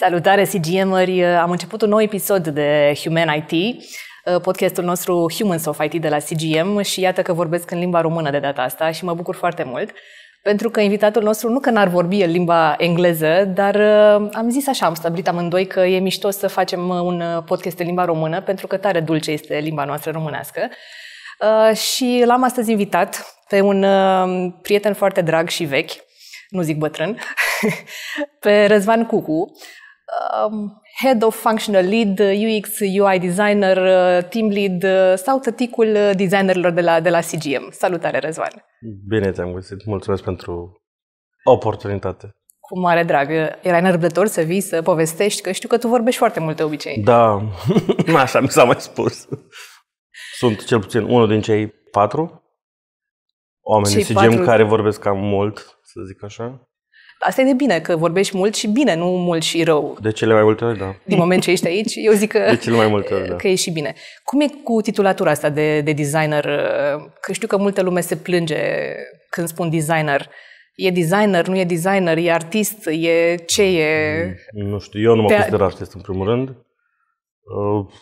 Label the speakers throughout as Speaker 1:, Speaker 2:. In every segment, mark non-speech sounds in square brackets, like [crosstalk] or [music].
Speaker 1: Salutare cgm uri uh, Am început un nou episod de Human IT, uh, podcastul nostru Humans of IT de la CGM și iată că vorbesc în limba română de data asta și mă bucur foarte mult pentru că invitatul nostru nu că n-ar vorbi în limba engleză, dar uh, am zis așa, am stabilit amândoi că e mișto să facem un podcast în limba română, pentru că tare dulce este limba noastră românească. Și l-am astăzi invitat pe un prieten foarte drag și vechi, nu zic bătrân, [laughs] pe Răzvan Cucu um, head of functional lead, uh, UX, UI designer, uh, team lead uh, sau tăticul designerilor de la, de la CGM. Salutare, Răzvan!
Speaker 2: Bine te-am găsit! Mulțumesc pentru oportunitate!
Speaker 1: Cu mare drag. Erai nărbdător să vii, să povestești, că știu că tu vorbești foarte mult de obicei.
Speaker 2: Da, [laughs] așa mi s-a mai spus. Sunt cel puțin unul din cei patru oameni cei CGM patru... care vorbesc cam mult, să zic așa.
Speaker 1: Asta e de bine, că vorbești mult și bine, nu mult și rău.
Speaker 2: De cele mai multe ori, da. Din
Speaker 1: moment ce ești aici, eu zic că, de cele mai multe ori, [laughs] da. că e și bine. Cum e cu titulatura asta de, de designer? Că știu că multă lume se plânge când spun designer. E designer, nu e designer, e artist, e ce e?
Speaker 2: Mm, nu știu, eu nu mă consider artist în primul rând. Uh,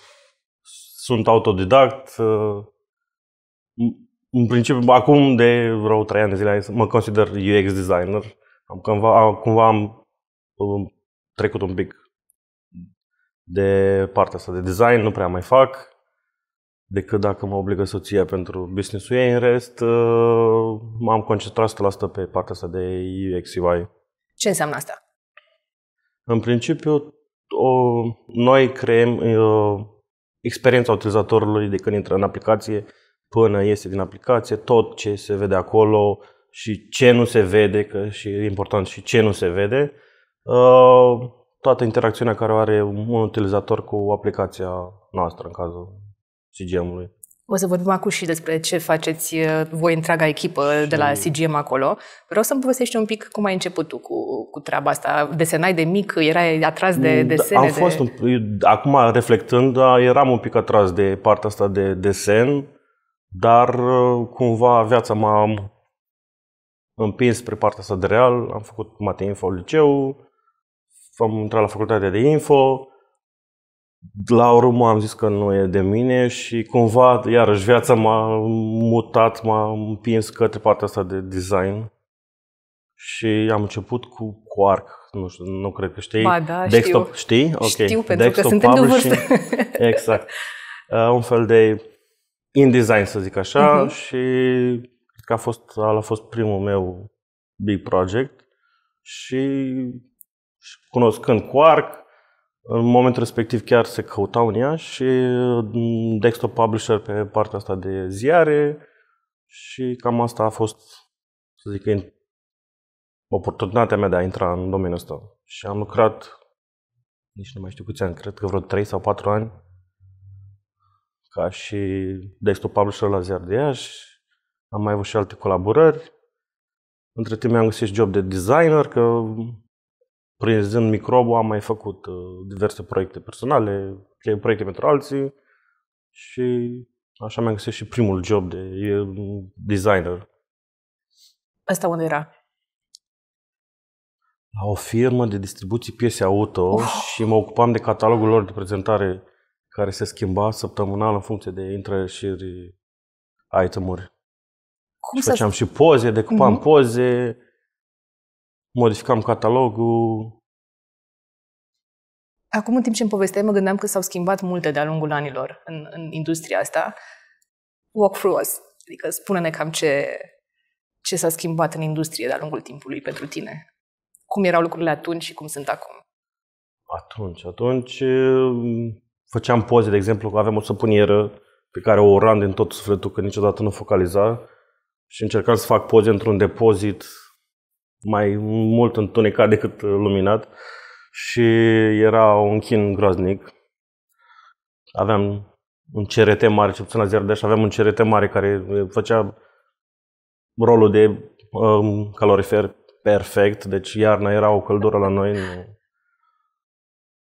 Speaker 2: sunt autodidact. Uh, în principiu, acum de vreo trei ani de zile mă consider UX designer am cumva, cumva am um, trecut un pic de partea asta de design, nu prea mai fac, decât dacă mă obligă soția pentru business-ul ei. În rest, uh, m-am concentrat asta pe partea asta de UX, UI. Ce înseamnă asta? În principiu, o, noi creăm uh, experiența utilizatorului de când intră în aplicație până iese din aplicație, tot ce se vede acolo, și ce nu se vede, că și e important și ce nu se vede, uh, toată interacțiunea care o are un utilizator cu aplicația noastră, în cazul CGM-ului.
Speaker 1: O să vorbim acum și despre ce faceți uh, voi, întreaga echipă și... de la CGM acolo. Vreau să-mi povestești un pic cum ai început tu cu, cu treaba asta. Desenai de mic, erai atras de da, desene? Am fost, de...
Speaker 2: un, acum reflectând, da, eram un pic atras de partea asta de desen, dar uh, cumva viața m-a împins spre partea asta de real, am făcut mate info liceu, am intrat la facultatea de info, la urmă am zis că nu e de mine și cumva, iarăși, viața m-a mutat, m-a împins către partea asta de design și am început cu Quark, nu știu, nu cred că știi. Ba da, Desktop, știu. Știi? Okay. Știu, pentru Desktop că suntem de vârstă. [laughs] exact. Uh, un fel de InDesign, să zic așa, uh-huh. și că a fost, a fost primul meu big project și, și cunoscând Quark, în momentul respectiv chiar se căuta în ea și mm, desktop publisher pe partea asta de ziare și cam asta a fost, să zic, oportunitatea mea de a intra în domeniul ăsta. Și am lucrat, nici nu mai știu câți ani, cred că vreo 3 sau 4 ani, ca și desktop publisher la ziar de Iași, am mai avut și alte colaborări. Între timp mi-am găsit și job de designer, că prinzând microbul am mai făcut uh, diverse proiecte personale, proiecte pentru alții și așa mi-am găsit și primul job de designer.
Speaker 3: Asta unde era?
Speaker 2: La o firmă de distribuție piese auto oh. și mă ocupam de catalogul lor de prezentare care se schimba săptămânal în funcție de intrări și itemuri.
Speaker 1: Cum și Făceam să... și
Speaker 2: poze, decupam mm-hmm. poze, modificam catalogul.
Speaker 1: Acum, în timp ce îmi povesteai, mă gândeam că s-au schimbat multe de-a lungul anilor în, în industria asta. Walk through us. Adică spune-ne cam ce, ce s-a schimbat în industrie de-a lungul timpului pentru tine. Cum erau lucrurile atunci și cum sunt acum?
Speaker 2: Atunci, atunci eh, făceam poze, de exemplu, că aveam o săpunieră pe care o oram din tot sufletul, că niciodată nu focaliza și încercam să fac poze într-un depozit mai mult întunecat decât luminat și era un chin groaznic. Aveam un CRT mare, ce puțin la Zerdeș, aveam un CRT mare care făcea rolul de um, calorifer perfect, deci iarna era o căldură la noi.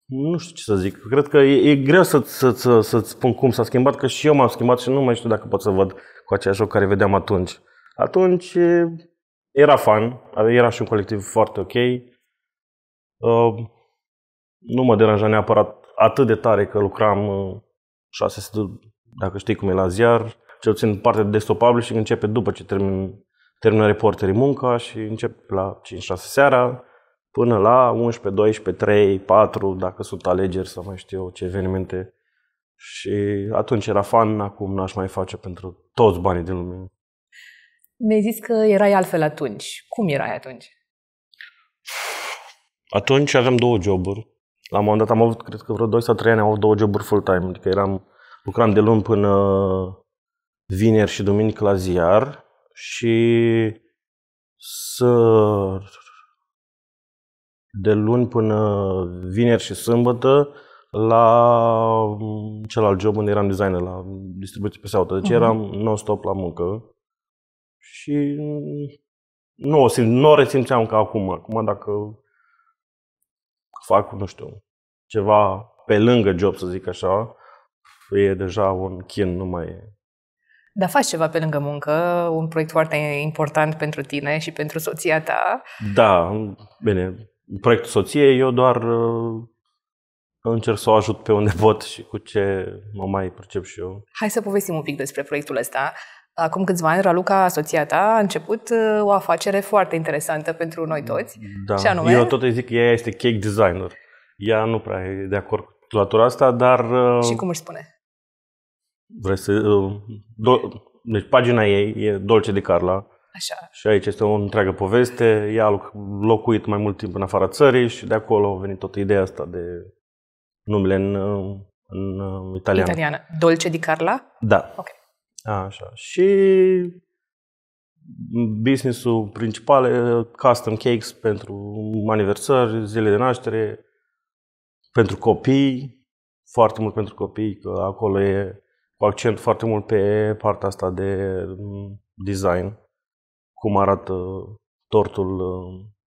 Speaker 2: Nu, nu știu ce să zic. Cred că e, e greu să, să, să, să spun cum s-a schimbat, că și eu m-am schimbat și nu mai știu dacă pot să văd cu aceiași joc care vedeam atunci. Atunci era fan, era și un colectiv foarte ok. Uh, nu mă deranja neapărat atât de tare că lucram 600, uh, dacă știi cum e la ziar, cel puțin partea de desktop și începe după ce termin, termină reporterii munca și încep la 5-6 seara până la 11, 12, 3, 4, dacă sunt alegeri sau mai știu eu ce evenimente și atunci era fan, acum n-aș mai face pentru toți banii din lume.
Speaker 1: Mi-ai zis că erai altfel atunci. Cum erai atunci?
Speaker 2: Atunci aveam două joburi. La un moment dat am avut, cred că vreo 2 sau 3 ani, am avut două joburi full-time. Adică eram, lucram de luni până vineri și duminică la ziar și să de luni până vineri și sâmbătă la mm, celălalt job unde eram designer, la distribuție pe seaută. Deci mhm. eram non-stop la muncă și mm, nu o, simt, nu o resimțeam ca acum. Acum dacă fac, nu știu, ceva pe lângă job, să zic așa, e deja un chin, nu mai e.
Speaker 1: Dar faci ceva pe lângă muncă, un proiect foarte important pentru tine și pentru soția ta.
Speaker 2: Da, bine, proiectul soției, eu doar uh, eu încerc să o ajut pe unde pot și cu ce mă mai percep și eu.
Speaker 1: Hai să povestim un pic despre proiectul ăsta. Acum câțiva ani, Raluca, soția ta, a început uh, o afacere foarte interesantă pentru noi toți. Da. Și anume... Eu tot
Speaker 2: îi zic că ea este cake designer. Ea nu prea e de acord cu latura asta, dar... Uh, și cum își spune? Vrei să... Uh, do... Deci pagina ei e Dolce de Carla. Așa. Și aici este o întreagă poveste. Ea a locuit mai mult timp în afara țării și de acolo a venit toată ideea asta de numele în, uh, în uh, italiană.
Speaker 1: Italiană. Dolce di Carla?
Speaker 2: Da. Ok. Așa. Și businessul principal uh, custom cakes pentru aniversări, zile de naștere, pentru copii, foarte mult pentru copii, că acolo e cu accent foarte mult pe partea asta de mm, design, cum arată tortul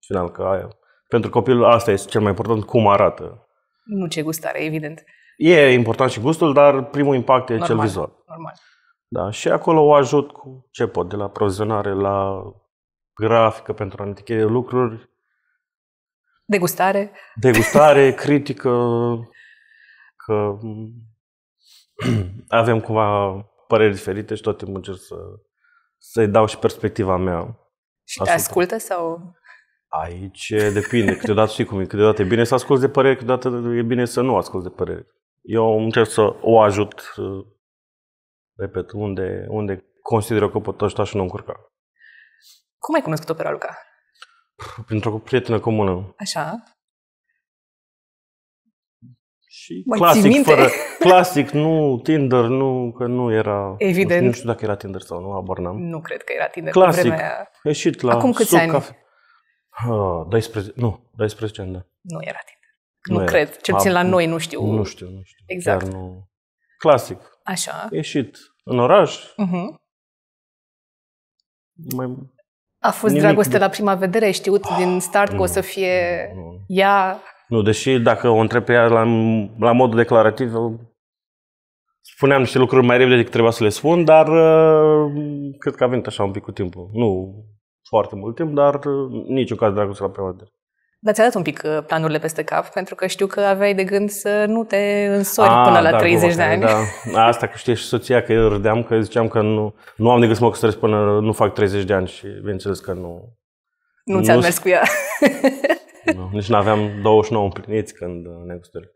Speaker 2: final, că aia. pentru copil asta este cel mai important, cum arată
Speaker 1: nu ce gustare, evident.
Speaker 2: E important și gustul, dar primul impact e normal, cel vizual. Normal. Da, și acolo o ajut cu ce pot, de la provizionare la grafică pentru anumite lucruri.
Speaker 1: Degustare.
Speaker 2: Degustare, [laughs] critică, că [clears throat] avem cumva păreri diferite și tot timpul încerc să, să-i dau și perspectiva mea. Și te ascultă sau? Aici depinde. Câteodată știi cum e. Câteodată e bine să asculți de părere, câteodată e bine să nu asculți de părere. Eu încerc să o ajut, repet, unde, unde consider că pot ajuta și nu încurca.
Speaker 1: Cum ai cunoscut-o pe Raluca?
Speaker 2: Printr-o prietenă comună.
Speaker 1: Așa.
Speaker 3: Și Mai clasic,
Speaker 1: fără,
Speaker 2: clasic, nu Tinder, nu, că nu era, Evident. Nu, știu, dacă era Tinder sau nu, abornam. Nu cred că era Tinder clasic, pe vremea ieșit la Acum câți ani? Cafe. Ha, ah, 12, nu, 12 ani, da.
Speaker 3: Nu era
Speaker 1: Tinder. Nu, nu cred. Cel puțin la noi, nu știu. Nu știu, nu știu. Exact.
Speaker 2: Chiar nu. Clasic. Așa. Ieșit în oraș.
Speaker 1: Uh-huh.
Speaker 2: Mai... A fost Nimic dragoste de... la
Speaker 1: prima vedere? Ai știut ah, din start nu, că o să fie nu, nu. ea?
Speaker 2: Nu, deși dacă o întreb pe ea la, la modul declarativ, spuneam niște lucruri mai repede decât trebuia să le spun, dar uh, cred că a venit așa un pic cu timpul. Nu, foarte mult timp, dar uh, niciun caz să la prima vedere.
Speaker 1: Dar ți-a dat un pic uh, planurile peste cap, pentru că știu că aveai de gând să nu te însori A, ah, până la da, 30 de ani.
Speaker 2: Da. Asta că știi și soția, că eu râdeam, că ziceam că nu, nu am de gând să mă căsătoresc până nu fac 30 de ani și bineînțeles că nu... Nu ți-a mers cu ea. Nu, nici nu aveam 29 împliniți când ne căsătorim.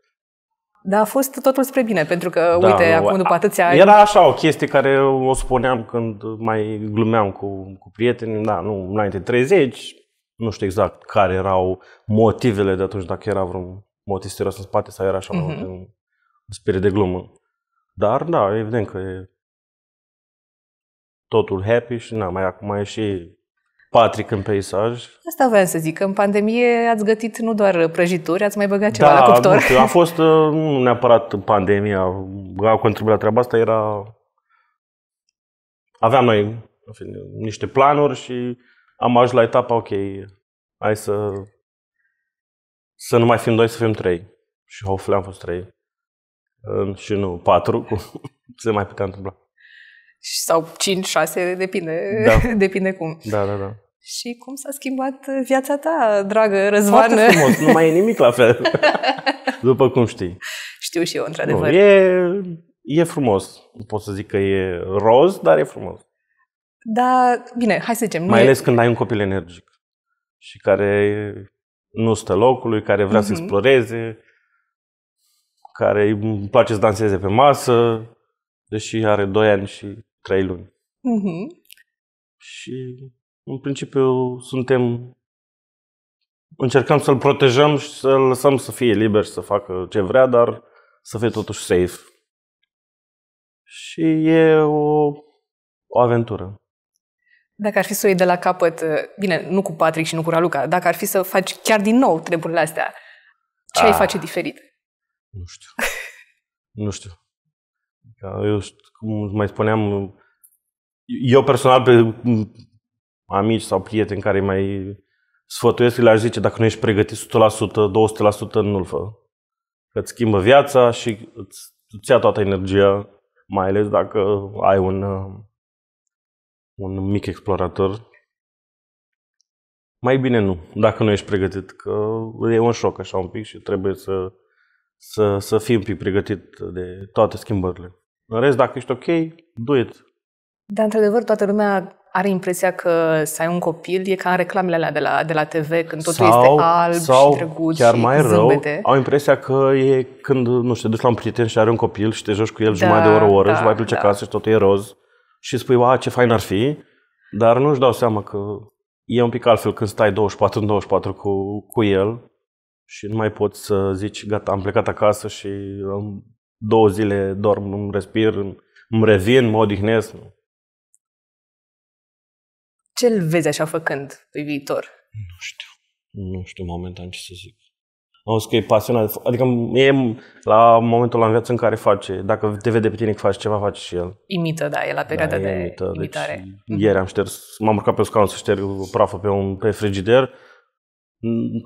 Speaker 1: Dar a fost totul spre bine, pentru că, da, uite, nu, acum după atâția ani... Era
Speaker 2: așa o chestie care o spuneam când mai glumeam cu, cu prietenii, da, nu, înainte 30, nu știu exact care erau motivele de atunci, dacă era vreun motiv serios în spate sau era așa mm-hmm. un, mhm. un spirit de glumă. Dar, da, evident că e totul happy și, na, mai acum e și Patrick în peisaj.
Speaker 1: Asta voiam să zic, că în pandemie ați gătit nu doar prăjituri, ați mai băgat ceva da, la cuptor. Nu, a
Speaker 2: fost uh, nu neapărat pandemia, a contribuit la treaba asta, era... Aveam noi fine, niște planuri și am ajuns la etapa, ok, hai să, să nu mai fim doi, să fim trei. Și hopefully am fost trei. Și nu, patru, cum [laughs] se mai putea întâmpla
Speaker 1: sau 5, 6, depinde, da. [laughs] depinde cum. Da, da, da. Și cum s-a schimbat uh, viața ta, dragă Răzvan? Foarte frumos, nu mai e nimic la fel,
Speaker 2: [laughs] după cum știi.
Speaker 1: Știu și eu, într-adevăr. Nu,
Speaker 2: e, e frumos. Nu pot să zic că e roz, dar e frumos.
Speaker 1: Da, bine, hai să zicem. Mai ales e...
Speaker 2: când ai un copil energic și care nu stă locului, care vrea mm-hmm. să mhm. exploreze, care îi place să danseze pe masă, deși are 2 ani și 3 luni.
Speaker 3: Mm-hmm.
Speaker 2: Și în principiu suntem încercăm să-l protejăm și să-l lăsăm să fie liber și să facă ce vrea, dar să fie totuși safe. Și e o, o aventură.
Speaker 1: Dacă ar fi să o iei de la capăt, ă, bine, nu cu Patrick și nu cu Raluca, dacă ar fi să faci chiar din nou treburile astea, ce ah, ai face diferit? Nu știu.
Speaker 2: [laughs] nu știu. Da, eu, cum mai spuneam, eu personal, pe amici sau prieteni care mai sfătuiesc, le-aș zice, dacă nu ești pregătit 100%, 200%, nu-l fă. Că îți schimbă viața și îți, îți ia toată energia, mai ales dacă ai un, un mic explorator. Mai bine nu, dacă nu ești pregătit, că e un șoc așa un pic și trebuie să, să, să fii un pic pregătit de toate schimbările. În rest, dacă ești ok, do it.
Speaker 1: Dar, într-adevăr, toată lumea are impresia că să ai un copil e ca în reclamele alea de la, de la TV, când totul sau, este alb sau și drăguț chiar și mai zâmbete. rău,
Speaker 2: au impresia că e când, nu știu, duci la un prieten și are un copil și te joci cu el da, jumătate de da, oră, o oră da, și mai plece da. acasă și totul e roz și spui, a, ce fain ar fi, dar nu-și dau seama că e un pic altfel când stai 24 în 24 cu, cu el și nu mai poți să zici, gata, am plecat acasă și am două zile dorm, îmi respir, îmi revin, mă odihnesc.
Speaker 1: Ce îl vezi așa făcând pe viitor? Nu
Speaker 2: știu. Nu știu momentan ce să zic. Am zis că e pasionat. Adică e la momentul la în viață în care face. Dacă te vede pe tine că faci ceva, face și el.
Speaker 1: Imită, da, e la perioada da, de imită. Deci imitare.
Speaker 2: Deci, ieri mhm. am șters, m-am urcat pe scaun să șterg prafă pe un pe frigider.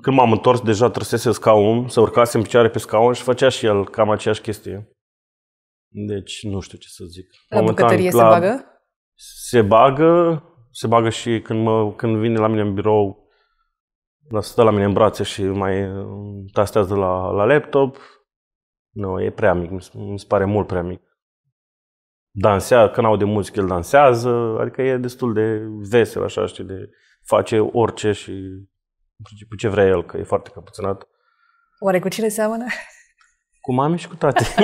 Speaker 2: Când m-am întors, deja trăsese scaun, să urcase în picioare pe scaun și făcea și el cam aceeași chestie. Deci nu știu ce să zic. La Momentan, bucătărie la... se bagă? Se bagă, se bagă și când, mă, când vine la mine în birou, la stă la mine în brațe și mai tastează la, la laptop. Nu, no, e prea mic, mi se pare mult prea mic. Dansea, când aude muzică, el dansează, adică e destul de vesel, așa, știi, de face orice și cu ce vrea el, că e foarte căpățânat.
Speaker 1: Oare cu cine seamănă?
Speaker 2: Cu mami și cu tati. [laughs]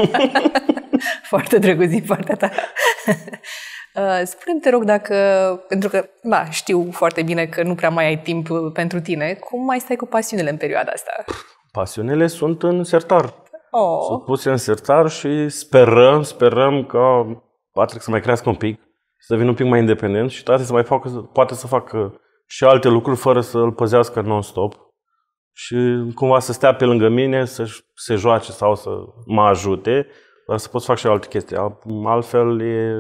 Speaker 1: foarte drăguț din partea ta. [laughs] Uh, spune-mi, te rog, dacă, pentru că da, știu foarte bine că nu prea mai ai timp uh, pentru tine, cum mai stai cu pasiunile în perioada asta?
Speaker 2: Pasiunile sunt în sertar. Oh. Sunt puse în sertar și sperăm, sperăm că Patrick să mai crească un pic, să devină un pic mai independent și toate să mai facă, poate să facă și alte lucruri fără să îl păzească non-stop și cumva să stea pe lângă mine, să se joace sau să mă ajute, dar să pot să fac și alte chestii. Altfel e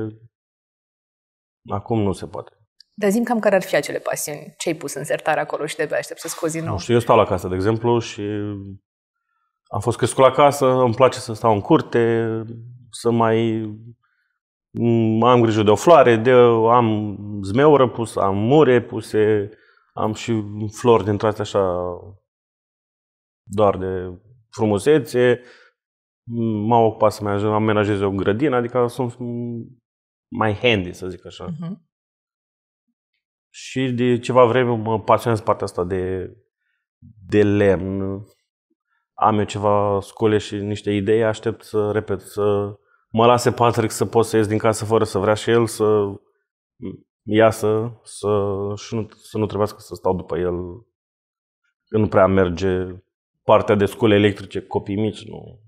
Speaker 2: Acum nu se poate.
Speaker 1: Dar zim cam care ar fi acele pasiuni? Ce ai pus în sertar acolo și de pe aștept să scozi nou? Nu
Speaker 2: știu, eu stau la casă, de exemplu, și am fost crescut la casă, îmi place să stau în curte, să mai am grijă de o floare, de, am zmeură pus, am mure puse, am și flori dintre astea așa doar de frumusețe. M-am ocupat să-mi amenajez o grădină, adică sunt mai handy, să zic așa. Uh-huh. Și de ceva vreme mă pasionez partea asta de, de lemn. Am eu ceva scole și niște idei, aștept să, repet, să mă lase Patrick să pot să ies din casă fără să vrea și el să iasă să, și nu, să nu trebuiască să stau după el că nu prea merge partea de scule electrice, copii mici, nu.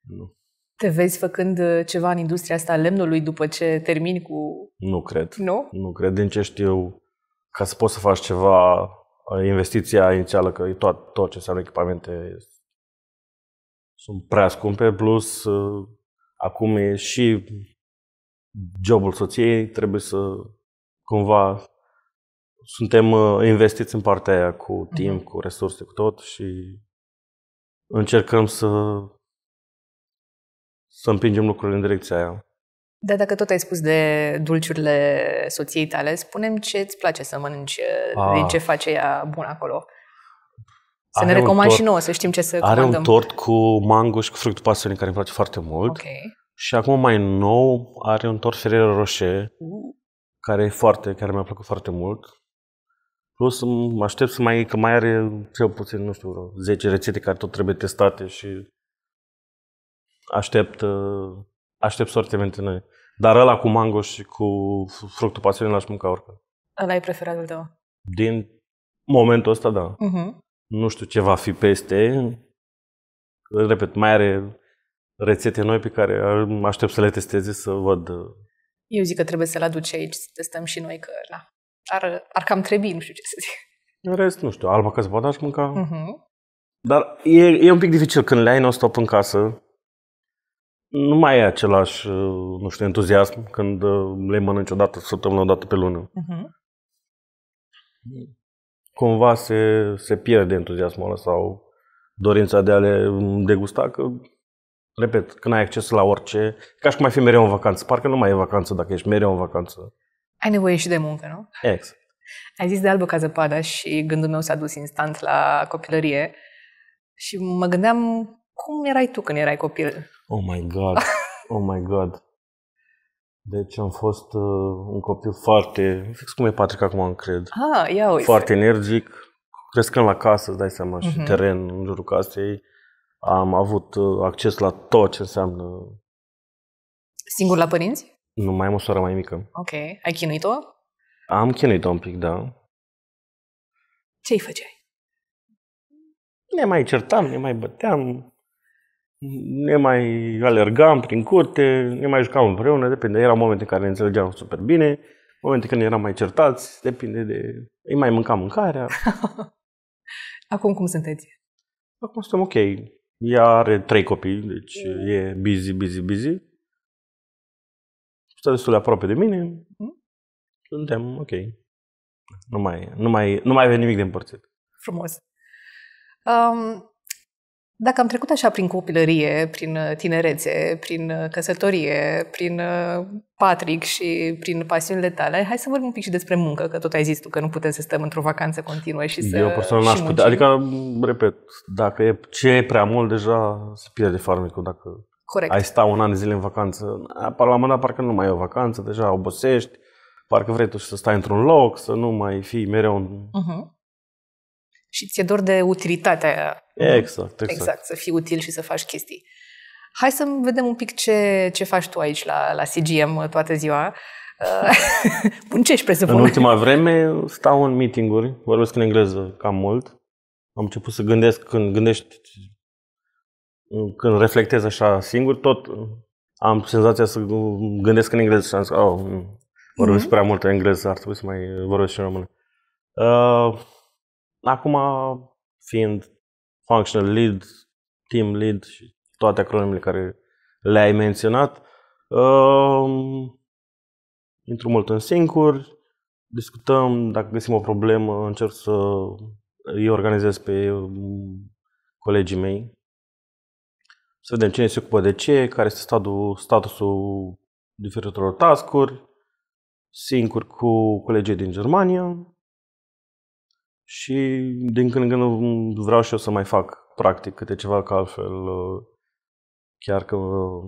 Speaker 2: nu.
Speaker 1: Te vezi făcând uh, ceva în industria asta a lemnului după ce termini cu...
Speaker 2: Nu cred. Nu? Nu cred. Din ce știu, ca să poți să faci ceva, uh, investiția inițială, că tot, tot ce înseamnă echipamente sunt prea scumpe, plus uh, acum e și jobul soției, trebuie să cumva suntem investiți în partea aia cu timp, mhm. cu resurse, cu tot și încercăm să să împingem lucrurile în direcția aia.
Speaker 1: Dar dacă tot ai spus de dulciurile soției tale, spunem ce îți place să mănânci, uh, A. Ah. din ce face ea bun acolo. Să are ne recomand tort, și nouă, să știm ce să Are comandăm. un tort
Speaker 2: cu mango și cu fructul pasiunii, care îmi place foarte mult. Okay. Și acum mai nou are un tort Ferrero Rocher, uh. care e foarte, care mi-a plăcut foarte mult. Plus mă aștept să mai, că mai are cel puțin, nu știu, 10 rețete care tot trebuie testate și aștept, uh, aștept sortimente noi. Dar ăla cu mango și cu fructul pasiune l-aș mânca oricând.
Speaker 1: Ăla e preferatul tău?
Speaker 2: Din momentul ăsta, da. Uh-huh. Nu știu ce va fi peste. Repet, mai are rețete noi pe care aștept să le testeze, să văd. Uh,
Speaker 1: Eu zic că trebuie să-l aduci aici, să testăm și noi, că na, ar, ar cam trebui, nu știu ce să zic.
Speaker 2: În rest, nu știu, alba ca poate aș
Speaker 3: mânca.
Speaker 1: Uh-huh.
Speaker 2: Dar e, e un pic dificil când le ai non-stop în casă, nu mai e același, uh, nu știu, entuziasm când uh, le mănânci o dată săptămână, o dată pe lună. Uh-huh. Cumva se, se pierde entuziasmul ăla sau dorința de a le mm, degusta, că, repet, când ai acces la orice, ca și cum ai fi mereu în vacanță. Parcă nu mai e vacanță dacă ești mereu în vacanță.
Speaker 1: Ai nevoie și de muncă, nu? Exact. Ai zis de albă ca zăpada și gândul meu s-a dus instant la copilărie și mă gândeam cum erai tu când erai copil? Oh
Speaker 2: my god, oh my god. Deci am fost uh, un copil foarte, fix cum e Patrick acum, cred.
Speaker 3: Ah, ia uite. Foarte
Speaker 2: energic, crescând la casă, îți dai seama, uh-huh. și mhm. teren în jurul casei. Am avut uh, acces la tot ce înseamnă...
Speaker 1: Singur la părinți?
Speaker 2: Nu, mai am o soară mai mică.
Speaker 1: Ok. Ai chinuit-o?
Speaker 2: Am chinuit-o un pic, da.
Speaker 1: Ce-i făceai?
Speaker 2: Ne mai certam, ne mai băteam, ne mai alergam prin curte, ne mai jucam împreună, depinde. Erau momente în care ne înțelegeam super bine, momente când eram mai certați, depinde de... Îi mai mâncam mâncarea.
Speaker 1: [laughs] Acum cum sunteți? Acum
Speaker 2: suntem ok. Ea are trei copii, deci mm. e busy, busy, busy. Stă destul de aproape de mine. Mm. Suntem ok. Nu mai, nu mai, nu mai avem nimic de împărțit.
Speaker 1: Frumos. Um, dacă am trecut așa prin copilărie, prin uh, tinerețe, prin uh, căsătorie, prin uh, Patrick și prin pasiunile tale, hai să vorbim un pic și despre muncă, că tot ai zis tu că nu putem să stăm într-o vacanță continuă și să Eu personal n-aș putea, adică,
Speaker 2: repet, dacă e, ce e prea mult, deja se pierde farmecul, dacă
Speaker 1: Corect.
Speaker 3: ai
Speaker 2: sta un an de zile în vacanță, la un moment parcă nu mai e o vacanță, deja obosești, parcă vrei tu să stai într-un loc, să nu mai fii mereu în,
Speaker 1: uh-huh și ți-e dor de utilitatea aia. Exact, exact. Exact, să fii util și să faci chestii. Hai să vedem un pic ce, ce faci tu aici la, la CGM toată ziua. Bun, [laughs] ce ești presupun. În ultima
Speaker 2: vreme stau în meeting-uri, vorbesc în engleză cam mult. Am început să gândesc, când gândești, când reflectez așa singur, tot am senzația să gândesc în engleză și am zis, oh, vorbesc mm-hmm. prea mult în engleză, ar trebui să mai vorbesc și în română. Uh, Acum, fiind functional lead, team lead și toate acronimele care le-ai menționat, um, intru mult în singur, discutăm, dacă găsim o problemă, încerc să îi organizez pe uh, colegii mei, să vedem cine se ocupă de ce, care este statul, statusul diferitelor tascuri, singur cu colegii din Germania și din când în când vreau și eu să mai fac practic câte ceva, că altfel uh, chiar că uh,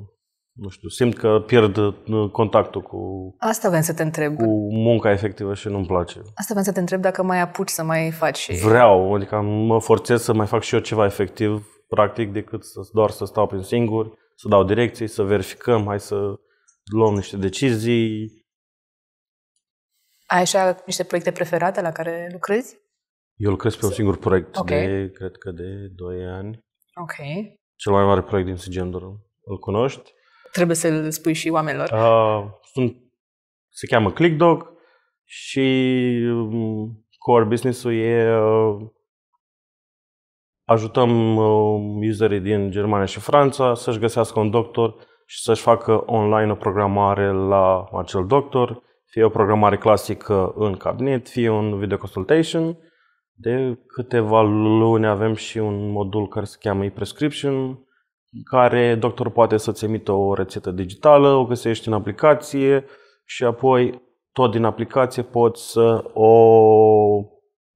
Speaker 2: nu știu, simt că pierd uh, contactul cu
Speaker 1: Asta vrem să te întreb. cu
Speaker 2: munca efectivă și nu-mi place. Asta
Speaker 1: vrem să te întreb dacă mai apuci să mai faci și...
Speaker 2: Vreau, adică mă forțez să mai fac și eu ceva efectiv, practic, decât să, doar să stau prin singur, să dau direcții, să verificăm, hai să luăm niște decizii.
Speaker 1: Ai așa niște proiecte preferate la care lucrezi?
Speaker 2: Eu lucrez pe un singur proiect okay. de, cred că de 2 ani. Ok. Cel mai mare proiect din Sigendor. Îl cunoști?
Speaker 1: Trebuie să-l spui și oamenilor.
Speaker 2: Uh, sunt, se cheamă ClickDog și um, core business-ul e uh, ajutăm uh, userii din Germania și Franța să-și găsească un doctor și să-și facă online o programare la acel doctor, fie o programare clasică în cabinet, fie un video consultation de câteva luni avem și un modul care se cheamă e-prescription, care doctorul poate să-ți emită o rețetă digitală, o găsești în aplicație și apoi tot din aplicație poți să o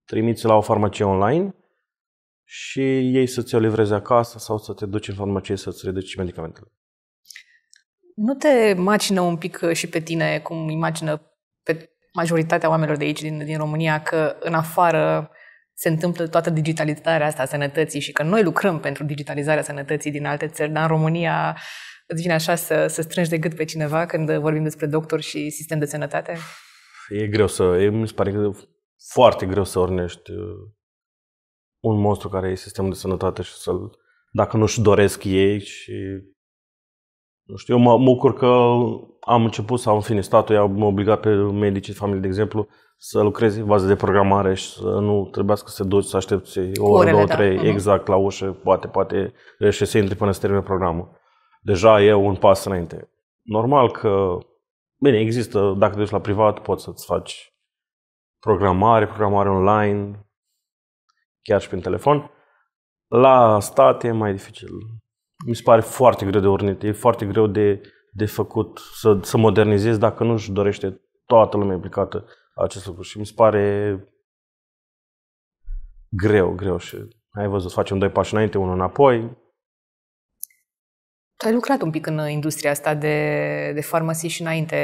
Speaker 2: trimiți la o farmacie online și ei să-ți o livreze acasă sau să te duci în farmacie să-ți reduci medicamentele.
Speaker 1: Nu te macină un pic uh, și pe tine, cum imagină pe majoritatea oamenilor de aici, din, din România, că în afară se întâmplă toată digitalizarea asta a sănătății și că noi lucrăm pentru digitalizarea sănătății din alte țări, dar în România îți vine așa să, să strângi de gât pe cineva când vorbim despre doctor și sistem de sănătate?
Speaker 2: E greu să, e, mi se pare că foarte greu să ornești uh, un monstru care e sistemul de sănătate și să-l, dacă nu-și doresc ei și nu știu, eu mă bucur că am început să am fine o i a obligat pe medicii de familie, de exemplu, să lucrezi bază de programare și să nu trebuiască să duci să aștepți o oră, două, da. trei, uh-huh. exact la ușă, poate, poate și să intri până să termine programul. Deja e un pas înainte. Normal că, bine, există, dacă duci la privat, poți să-ți faci programare, programare online, chiar și prin telefon. La stat e mai dificil. Mi se pare foarte greu de urnit, e foarte greu de, de făcut, să, să modernizezi dacă nu-și dorește toată lumea implicată acest lucru și mi se pare greu, greu și ai văzut, facem doi pași înainte, unul înapoi.
Speaker 1: Tu ai lucrat un pic în industria asta de, de farmacy și înainte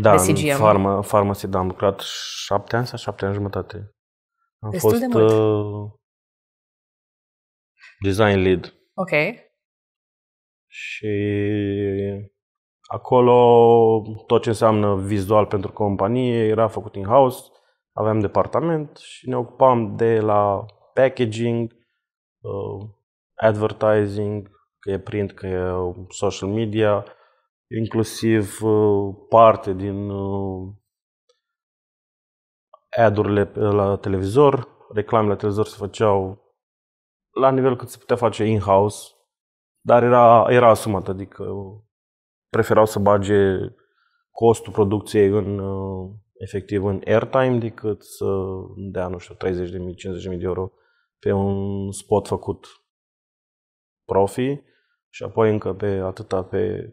Speaker 1: da, de CGM. Da, farma,
Speaker 2: farmacy, da, am lucrat șapte ani sau șapte ani jumătate. Am Destul fost de mult. Uh, design lead. Ok. Și Acolo tot ce înseamnă vizual pentru companie era făcut in-house, aveam departament și ne ocupam de la packaging, uh, advertising, că e print, că e social media, inclusiv uh, parte din uh, adurile la televizor, reclamele la televizor se făceau la nivel cât se putea face in-house, dar era, era asumat, adică preferau să bage costul producției în, uh, efectiv în airtime decât să dea, nu știu, 30.000, 50.000 de euro pe un spot făcut profi și apoi încă pe atâta pe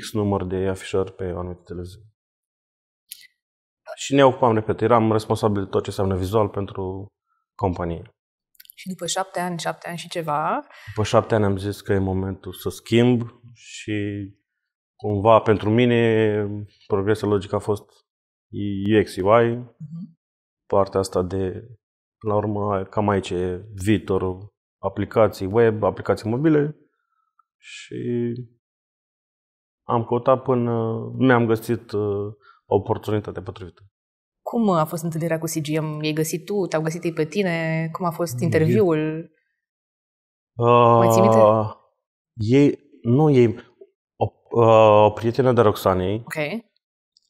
Speaker 2: X număr de afișări pe anumite televiziuni. Da. Și ne ocupam, repet, eram responsabil de tot ce înseamnă vizual pentru companie.
Speaker 1: Și după șapte ani, șapte ani și ceva...
Speaker 2: După șapte ani am zis că e momentul să schimb și Cumva, pentru mine, progresul logic a fost UX, UI, uh-huh. partea asta de, la urmă, cam aici e viitorul aplicații web, aplicații mobile și am căutat până mi-am găsit uh, oportunitatea potrivită.
Speaker 1: Cum a fost întâlnirea cu CGM? I-ai găsit tu? Te-au găsit ei pe tine? Cum a fost interviul?
Speaker 2: Uh, Mai ei, nu ei, uh, prietenă de Roxanei.
Speaker 1: Ok.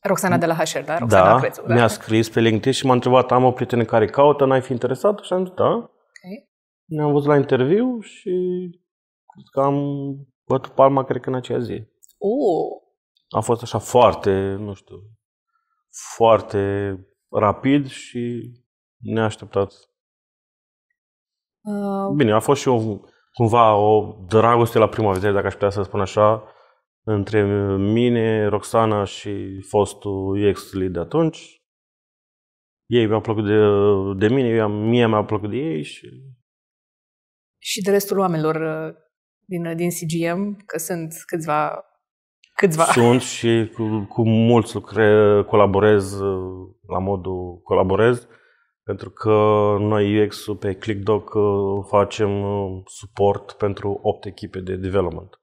Speaker 1: Roxana de la HR, da? Roxana da, Crețu, da? mi-a
Speaker 2: scris pe LinkedIn și m-a întrebat, am o prietenă care caută, n-ai fi interesat? Și am zis, da. Okay. Ne-am văzut la interviu și cred că am bătut palma, cred că în aceea zi. Uh. A fost așa foarte, nu știu, foarte rapid și neașteptat.
Speaker 3: Uh. Bine,
Speaker 2: a fost și o, cumva o dragoste la prima vedere, dacă aș putea să spun așa, între mine, Roxana și fostul ex de atunci. Ei mi-au plăcut de, de mine, eu, mie mi-au plăcut de ei și...
Speaker 1: Și de restul oamenilor uh, din, din CGM, că sunt câțiva... câțiva.
Speaker 2: Sunt și cu, cu mulți lucre, colaborez uh, la modul colaborez, pentru că noi UX-ul pe ClickDoc uh, facem suport pentru 8 echipe de development.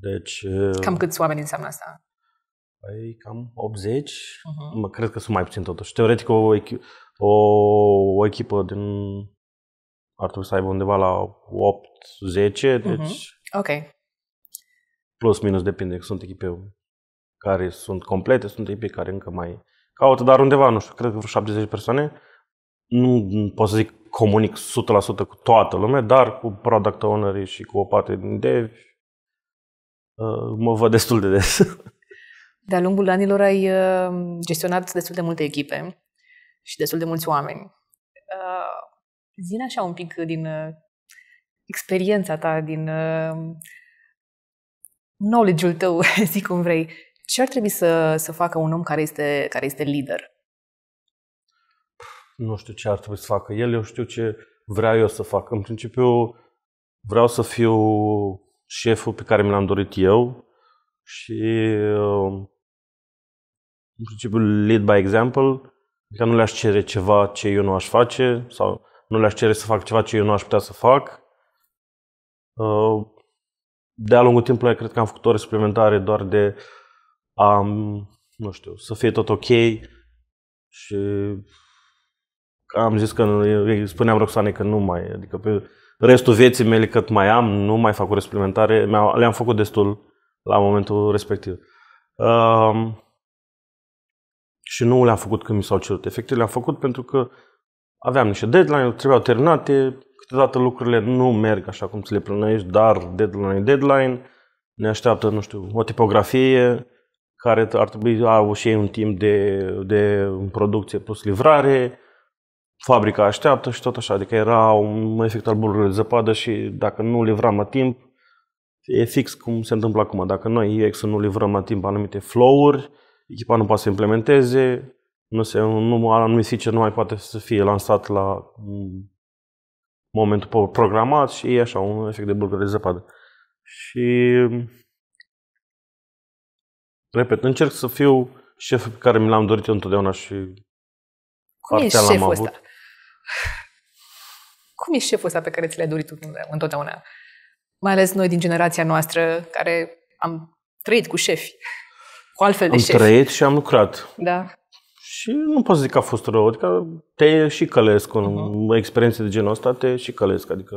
Speaker 2: Deci, cam uh,
Speaker 1: câți oameni înseamnă asta?
Speaker 2: Păi cam 80, uh-huh. Mhm. mă, cred că sunt mai puțin totuși. Teoretic o, echi- o, o echipă din ar trebui să aibă undeva la 8-10, mhm. deci uh-huh. Ok. Plus minus depinde, sunt echipe care sunt complete, sunt echipe care încă mai caută, dar undeva, nu știu, cred că vreo 70 persoane. Nu pot să zic comunic 100% cu toată lumea, dar cu product owner și cu o parte din dev Uh, mă văd destul de des.
Speaker 1: [laughs] De-a lungul anilor ai uh, gestionat destul de multe echipe și destul de mulți oameni. Uh, zine așa un pic din experiența ta, din knowledge-ul tău, [laughs] zic cum vrei, ce ar trebui să, să facă un om care este, care este lider?
Speaker 2: Nu știu ce ar trebui să facă el, eu știu ce vreau eu să fac. În principiu, vreau să fiu șeful pe care mi l-am dorit eu și uh, în principiu lead by example, adică nu le-aș cere ceva ce eu nu aș face sau nu le-aș cere să fac ceva ce eu nu aș putea să fac. Uh, de-a lungul timpului cred că am făcut ore suplimentare doar de a, nu știu, să fie tot ok și am zis că spuneam Roxane că nu mai, adică pe, restul vieții mele cât mai am, nu mai fac o suplimentare, le-am făcut destul la momentul respectiv. Um, și nu le-am făcut când mi s-au cerut. Efectiv, le-am făcut pentru că aveam niște deadline, trebuiau terminate, câteodată lucrurile nu merg așa cum ți le plănești, dar deadline deadline, ne așteaptă, nu știu, o tipografie care ar trebui să au și ei un timp de, de producție plus livrare, fabrica așteaptă și tot așa. Adică era un efect al bolului de zăpadă și dacă nu livram la timp, e fix cum se întâmplă acum. Dacă noi UX nu livrăm la timp anumite flow-uri, echipa nu poate să implementeze, nu se, nu, anumit feature nu mai poate să fie lansat la mm, momentul programat și e așa, un efect de bulgăre de zăpadă. Și repet, încerc să fiu șeful pe care mi l-am dorit întotdeauna și
Speaker 1: Cum e șeful ăsta? Cum e șeful ăsta pe care ți l-ai dorit întotdeauna? Mai ales noi din generația noastră care am trăit cu șefi, cu altfel de am șefi. Am trăit
Speaker 2: și am lucrat. Da. Și nu pot să zic că a fost rău, adică te și călesc în uh-huh. experiențe de genul ăsta, te și călesc, adică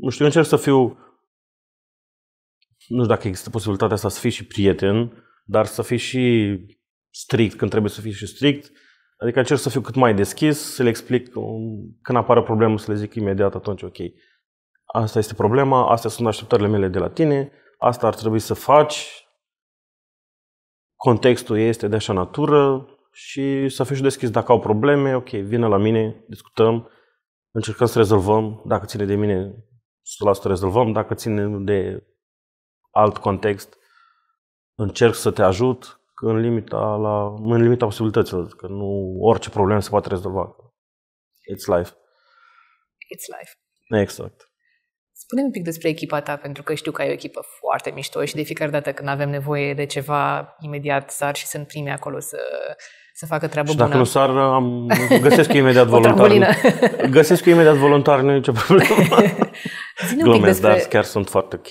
Speaker 2: nu știu, eu încerc să fiu nu știu dacă există posibilitatea asta să fii și prieten, dar să fii și strict când trebuie să fii și strict Adică încerc să fiu cât mai deschis, să le explic um, când apare problemă, să le zic imediat atunci, ok, asta este problema, astea sunt așteptările mele de la tine, asta ar trebui să faci, contextul este de așa natură și să fiu și deschis. Dacă au probleme, ok, vină la mine, discutăm, încercăm să rezolvăm. Dacă ține de mine, 100% rezolvăm. Dacă ține de alt context, încerc să te ajut în limita, la, în limita posibilităților, că nu orice problemă se poate rezolva. It's life. It's life. Exact.
Speaker 1: Spune un pic despre echipa ta, pentru că știu că ai o echipă foarte mișto și de fiecare dată când avem nevoie de ceva, imediat sar și sunt primii acolo să, să facă treabă și bună. dacă nu sar, am, găsesc eu imediat [laughs] voluntar
Speaker 2: găsesc eu imediat voluntar nu e nicio problemă. [laughs] Glumesc, despre... dar chiar sunt foarte ok.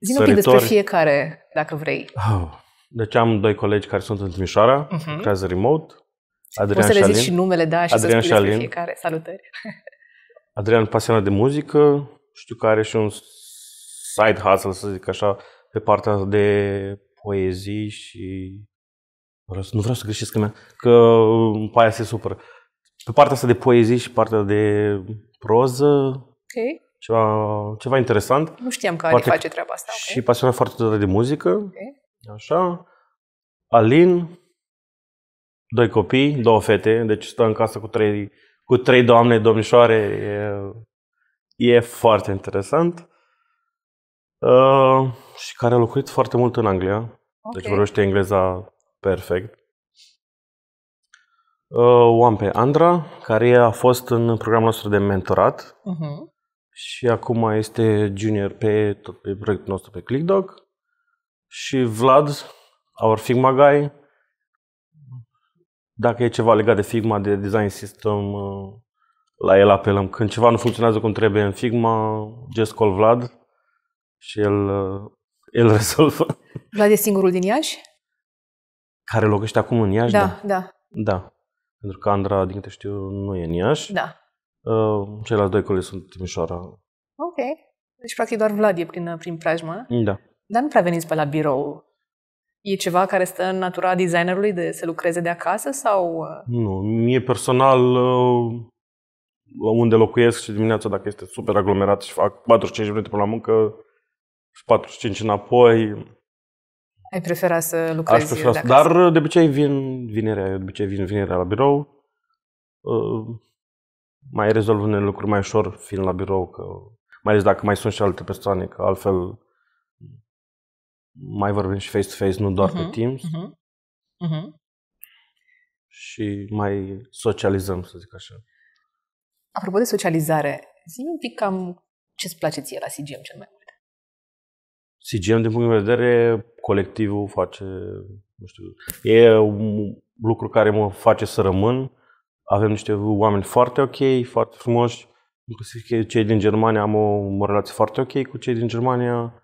Speaker 1: Zine un pic despre fiecare, dacă vrei. Oh,
Speaker 2: deci am doi colegi care sunt în Timișoara, uh-huh. lucrează remote. Adrian Poți să le zici și numele, da, și Adrian să spui
Speaker 1: fiecare. Salutări!
Speaker 2: [laughs] Adrian pasionat de muzică, știu că are și un side hustle, să zic așa, pe partea de poezii și... Nu vreau să greșesc mea, că mm, pe aia se supără. Pe partea asta de poezii și partea de proză,
Speaker 1: okay.
Speaker 2: ceva, ceva interesant. Nu știam că Poate... face treaba asta. Okay. Și pasionat foarte tare de muzică. Okay. Așa. Alin, doi copii, două fete, deci stă în casă cu trei, cu trei doamne, domnișoare. E, e foarte interesant. Uh, și care a locuit foarte mult în Anglia. Deci okay. Deci vorbește engleza perfect. Uh, o am pe Andra, care a fost în programul nostru de mentorat uh-huh. și acum este junior pe, tot pe proiectul nostru pe ClickDoc și Vlad, our Figma guy, dacă e ceva legat de Figma, de design system, la el apelăm. Când ceva nu funcționează cum trebuie în Figma, just call Vlad și el, [laughs] el rezolvă.
Speaker 1: Vlad e singurul din Iași?
Speaker 2: Care locuiește acum în Iași? Da, da. Da. da. Pentru că Andra, din câte știu, nu e în Iași. Da. Uh, ceilalți doi colegi sunt Timișoara.
Speaker 1: Ok. Deci, practic, doar Vlad e prin, prin preajmă. Da. Dar nu prea veniți pe la birou. E ceva care stă în natura designerului de să lucreze de acasă sau... Uh?
Speaker 2: Nu, mie personal, uh, unde locuiesc și dimineața, dacă este super aglomerat și fac 45 minute până la muncă și 45 înapoi...
Speaker 1: Ai prefera să lucrezi Aș prefera, de acasă. Dar
Speaker 2: de obicei vin vinerea, de obicei vin vinerea la birou. Uh, mai rezolv unele lucruri mai ușor fiind la birou, că mai ales dacă mai sunt și alte persoane, că altfel mai vorbim și face-to-face, nu doar uh-huh, mhm, pe Teams.
Speaker 3: Uh-huh, uh-huh.
Speaker 2: Și mai socializăm, să zic așa.
Speaker 1: Apropo de socializare, zi un pic cam ce-ți place ție la CGM cel mai mult?
Speaker 2: CGM, din punct de vedere, colectivul face, nu știu, e un lucru care mă face să rămân. Avem niște oameni foarte ok, foarte frumoși, inclusiv cei din Germania, am o, o relație foarte ok cu cei din Germania.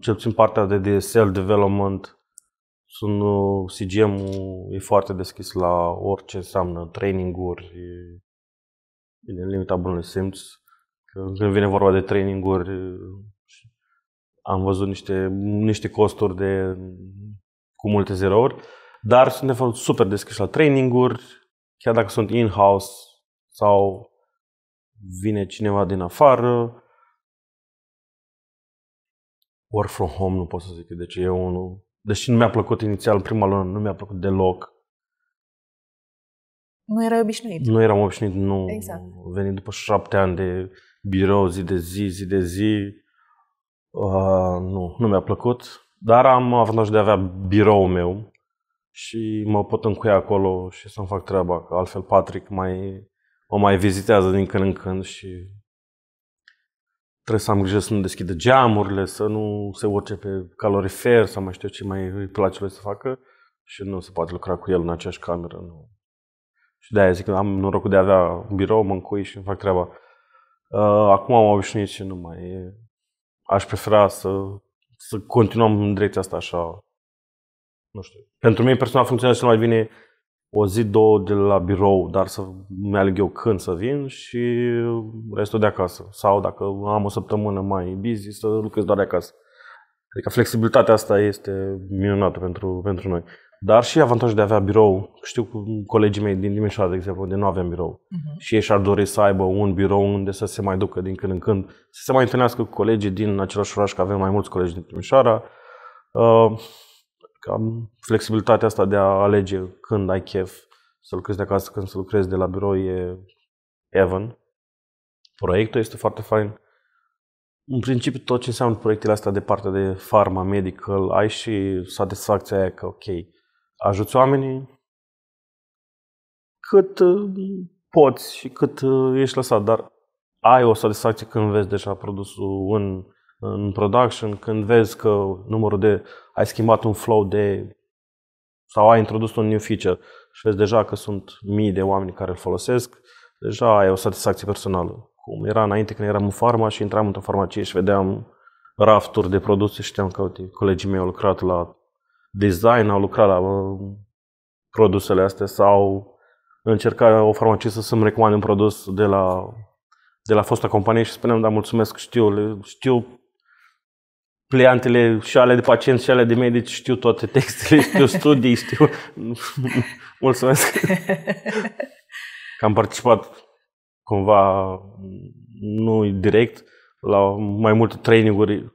Speaker 2: cel puțin partea de, de self-development, sunt, uh, cgm e foarte deschis la orice înseamnă traininguri, bine, în limita bunului simț. Când vine vorba de traininguri, am văzut niște, niște costuri de, cu multe zerouri, dar fapt super deschiși la traininguri, chiar dacă sunt in-house sau vine cineva din afară, work from home nu pot să zic. Deci e unul... Deși nu mi-a plăcut inițial, prima lună nu mi-a plăcut deloc.
Speaker 3: Nu erai obișnuit. Nu
Speaker 2: eram obișnuit, nu. Exact. Venit după șapte ani de birou, zi de zi, zi de zi. Uh, nu, nu mi-a plăcut. Dar am avantajul de a avea biroul meu și mă pot încuia acolo și să-mi fac treaba. Că altfel Patrick mai, mă mai vizitează din când în când și trebuie să am grijă să nu deschidă geamurile, să nu se urce pe calorifer sau mai știu ce mai îi place lui să facă și nu se poate lucra cu el în aceeași cameră. Nu. Și de-aia zic că am norocul de a avea un birou, mă încui și îmi fac treaba. Uh, acum am obișnuit și nu mai aș prefera să, să continuăm în direcția asta așa. Nu știu. Pentru mine personal funcționează cel mai bine o zi, două de la birou, dar să mi aleg eu când să vin și restul de acasă. Sau dacă am o săptămână mai busy, să lucrez doar de acasă. Adică flexibilitatea asta este minunată pentru, pentru noi. Dar și avantajul de a avea birou. Știu cu colegii mei din Timișoara, de exemplu, de nu avem birou. Uh-huh. Și ei și-ar dori să aibă un birou unde să se mai ducă din când în când, să se mai întâlnească cu colegii din același oraș, că avem mai mulți colegi din Timișoara. Uh, Că am flexibilitatea asta de a alege când ai chef să lucrezi de acasă, când să lucrezi de la birou e even. Proiectul este foarte fain. În principiu tot ce înseamnă proiectele astea de partea de farma, medical, ai și satisfacția aia că ok, ajuți oamenii cât uh, poți și cât uh, ești lăsat, dar ai o satisfacție când vezi deja produsul în în production, când vezi că numărul de, ai schimbat un flow de, sau ai introdus un new feature și vezi deja că sunt mii de oameni care îl folosesc, deja ai o satisfacție personală. Cum era înainte când eram în farma și intram într-o farmacie și vedeam rafturi de produse, și știam că uite, colegii mei au lucrat la design, au lucrat la uh, produsele astea sau încerca o farmacistă să-mi recomande un produs de la, de la fosta companie și spuneam, da, mulțumesc, știu, știu pleantele și ale de pacienți și ale de medici, știu toate textele, știu [laughs] studii, știu... [laughs] Mulțumesc! Că am participat cumva, nu direct, la mai multe traininguri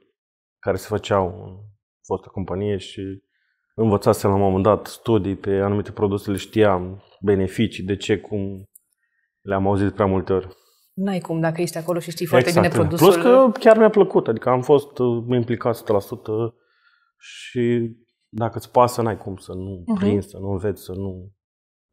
Speaker 2: care se făceau în fostă companie și învățasem la un moment dat studii pe anumite produse, le știam, beneficii, de ce, cum le-am auzit prea multe ori.
Speaker 1: N-ai cum dacă ești acolo și știi foarte exact. bine produsul. Plus că
Speaker 2: chiar mi-a plăcut, adică am fost uh, implicat 100% și dacă îți pasă, n-ai cum să nu uh-huh. prinzi, să nu înveți, să nu...